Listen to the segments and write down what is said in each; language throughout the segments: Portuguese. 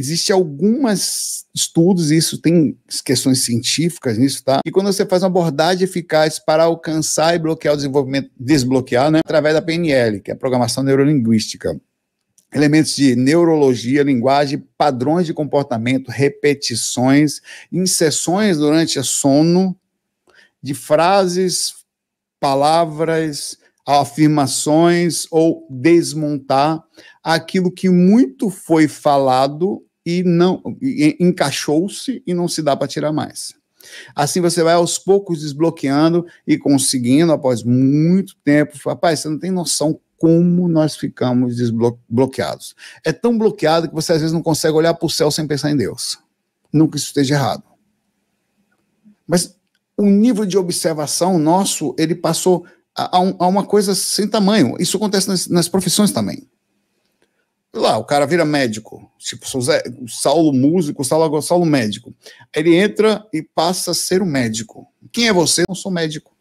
Existem alguns estudos, isso tem questões científicas nisso, tá? E quando você faz uma abordagem eficaz para alcançar e bloquear o desenvolvimento, desbloquear, né? Através da PNL, que é a Programação Neurolinguística elementos de neurologia, linguagem, padrões de comportamento, repetições, inserções durante o sono de frases, palavras, afirmações ou desmontar aquilo que muito foi falado e não encaixou-se e não se dá para tirar mais. Assim você vai aos poucos desbloqueando e conseguindo após muito tempo. Rapaz, você não tem noção como nós ficamos desbloqueados. É tão bloqueado que você às vezes não consegue olhar para o céu sem pensar em Deus. nunca isso esteja errado. Mas o nível de observação nosso, ele passou a, a, um, a uma coisa sem tamanho. Isso acontece nas, nas profissões também lá, o cara vira médico, tipo o Saulo músico, Saulo, Saulo médico. Ele entra e passa a ser um médico. Quem é você? Eu não sou médico.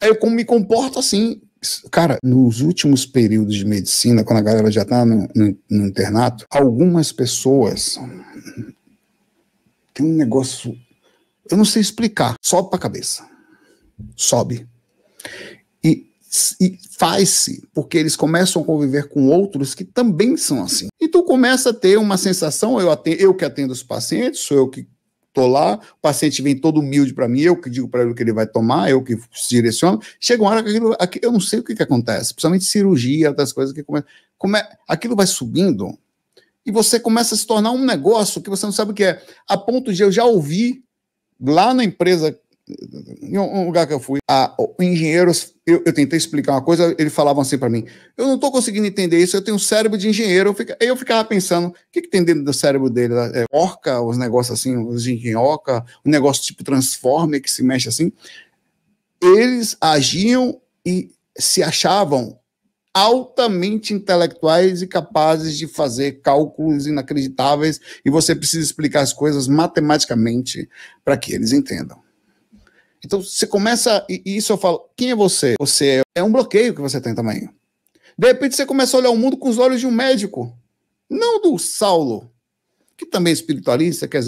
Aí eu me comporto assim. Cara, nos últimos períodos de medicina, quando a galera já tá no, no, no internato, algumas pessoas tem um negócio. Eu não sei explicar, sobe pra cabeça. Sobe. E faz-se, porque eles começam a conviver com outros que também são assim. E tu começa a ter uma sensação, eu, atendo, eu que atendo os pacientes, sou eu que tô lá, o paciente vem todo humilde para mim, eu que digo para ele o que ele vai tomar, eu que direciono. Chega uma hora que aquilo, eu não sei o que, que acontece, principalmente cirurgia, outras coisas que começam. Come, aquilo vai subindo e você começa a se tornar um negócio que você não sabe o que é. A ponto de eu já ouvi lá na empresa em um lugar que eu fui, a, engenheiros, eu, eu, tentei explicar uma coisa, eles falavam assim para mim: eu não estou conseguindo entender isso, eu tenho um cérebro de engenheiro. Eu, fica, eu ficava pensando: o que, que, tem dentro do cérebro dele? É, é orca, os negócios assim, os engenhoca, um negócio tipo transformer que se mexe assim. Eles agiam e se achavam altamente intelectuais e capazes de fazer cálculos inacreditáveis, e você precisa explicar as coisas matematicamente para que eles entendam. Então você começa, e isso eu falo, quem é você? Você é, é um bloqueio que você tem também. De repente você começa a olhar o mundo com os olhos de um médico, não do Saulo, que também é espiritualista, que é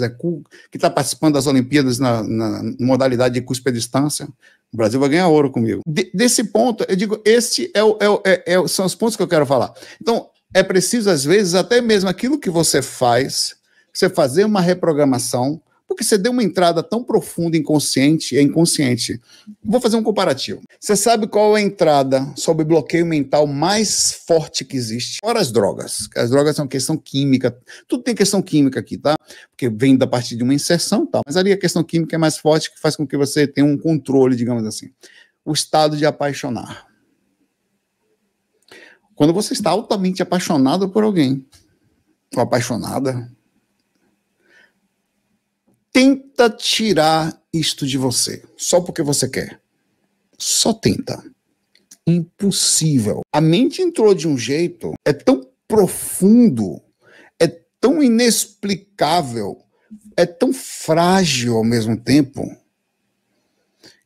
que está participando das Olimpíadas na, na, modalidade de cuspe à distância. O Brasil vai ganhar ouro comigo. De, desse ponto, eu digo, esse é, é o, é, é, são os pontos que eu quero falar. Então, é preciso, às vezes, até mesmo aquilo que você faz, você fazer uma reprogramação porque você deu uma entrada tão profunda inconsciente, é inconsciente. Vou fazer um comparativo. Você sabe qual é a entrada sobre bloqueio mental mais forte que existe? Fora as drogas. As drogas são questão química. Tudo tem questão química aqui, tá? Porque vem da partir de uma inserção e tal. Mas ali a questão química é mais forte que faz com que você tenha um controle, digamos assim. O estado de apaixonar. Quando você está altamente apaixonado por alguém, ou apaixonada, tenta tirar isto de você, só porque você quer. Só tenta. Impossível. A mente entrou de um jeito, é tão profundo, é tão inexplicável, é tão frágil ao mesmo tempo,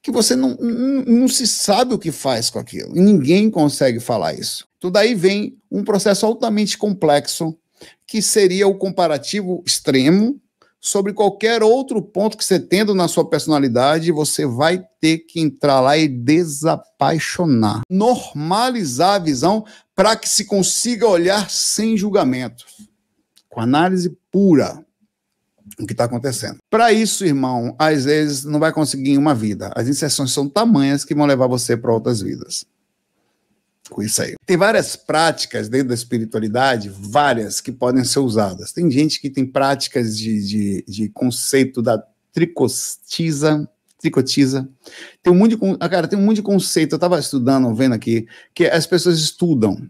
que você não, não, não se sabe o que faz com aquilo. ninguém consegue falar isso. Então, daí vem um processo altamente complexo, que seria o comparativo extremo sobre qualquer outro ponto que você tendo na sua personalidade, você vai ter que entrar lá e desapaixonar. Normalizar a visão para que se consiga olhar sem julgamento, com análise pura o que está acontecendo. Para isso, irmão, às vezes não vai conseguir em uma vida. As inserções são tamanhas que vão levar você para outras vidas com isso aí. Tem várias práticas dentro da espiritualidade, várias que podem ser usadas. Tem gente que tem práticas de, de, de conceito da tricotiza, tricotiza. Tem um monte de, ah, cara, tem um monte de conceito. Eu estava estudando, vendo aqui, que as pessoas estudam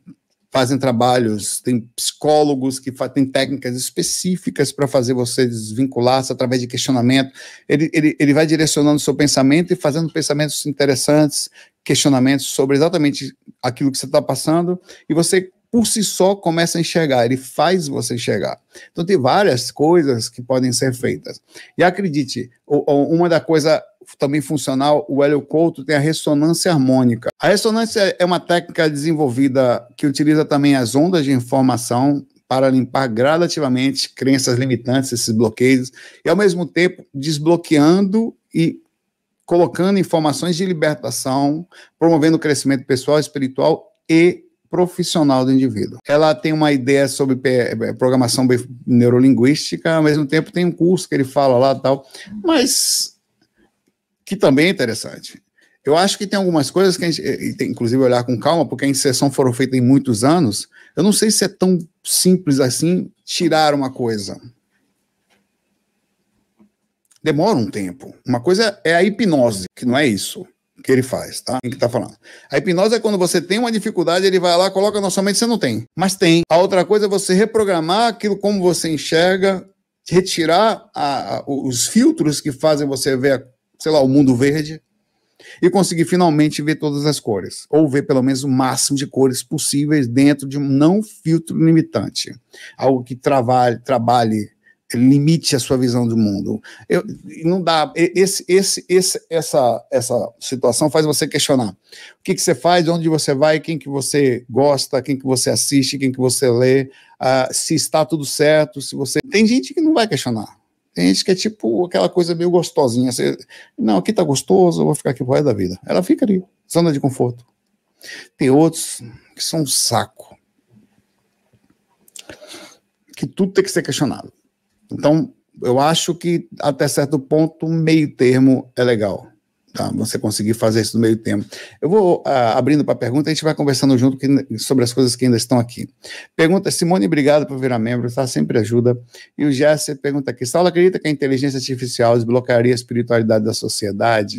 fazem trabalhos, tem psicólogos que têm técnicas específicas para fazer você desvincular-se através de questionamento. Ele, ele, ele vai direcionando o seu pensamento e fazendo pensamentos interessantes, questionamentos sobre exatamente aquilo que você está passando, e você por si só começa a enxergar, ele faz você enxergar. Então tem várias coisas que podem ser feitas. E acredite, uma da coisa também funcional, o Hélio Couto, tem a ressonância harmônica. A ressonância é uma técnica desenvolvida que utiliza também as ondas de informação para limpar gradativamente crenças limitantes, esses bloqueios, e ao mesmo tempo desbloqueando e colocando informações de libertação, promovendo o crescimento pessoal, espiritual e profissional do indivíduo. Ela tem uma ideia sobre é, programação neurolinguística, ao mesmo tempo tem um curso que ele fala lá tal, mas que também é interessante. Eu acho que tem algumas coisas que a gente eh, tem, inclusive, olhar com calma, porque a inserção foram feitas em muitos anos. Eu não sei se é tão simples assim tirar uma coisa. Demora um tempo. Uma coisa é a hipnose, que não é isso que ele faz, tá? Em que tá falando. A hipnose é quando você tem uma dificuldade, ele vai lá, coloca na sua mente, você não tem, mas tem. A outra coisa é você reprogramar aquilo como você enxerga, retirar a, a, os filtros que fazem você ver sei lá, o mundo verde, e conseguir finalmente ver todas as cores, ou ver pelo menos o máximo de cores possíveis dentro de um não filtro limitante, algo que trabalhe, trabalhe limite a sua visão do mundo. Eu, não dá. Esse, esse, esse, essa, essa situação faz você questionar o que, que você faz, onde você vai, quem que você gosta, quem que você assiste, quem que você lê, uh, se está tudo certo, se você. Tem gente que não vai questionar. Tem gente que é tipo aquela coisa meio gostosinha. Você, não, aqui tá gostoso, eu vou ficar aqui pro resto da vida. Ela fica ali, zona de conforto. Tem outros que são um saco. Que tudo tem que ser questionado. Então, eu acho que até certo ponto, meio termo é legal. Tá, você conseguir fazer isso no meio tempo. Eu vou ah, abrindo para pergunta, a gente vai conversando junto que, sobre as coisas que ainda estão aqui. Pergunta Simone, obrigado por virar membro, tá? Sempre ajuda. E o Jesse pergunta aqui: Saulo acredita que a inteligência artificial desbloquearia a espiritualidade da sociedade?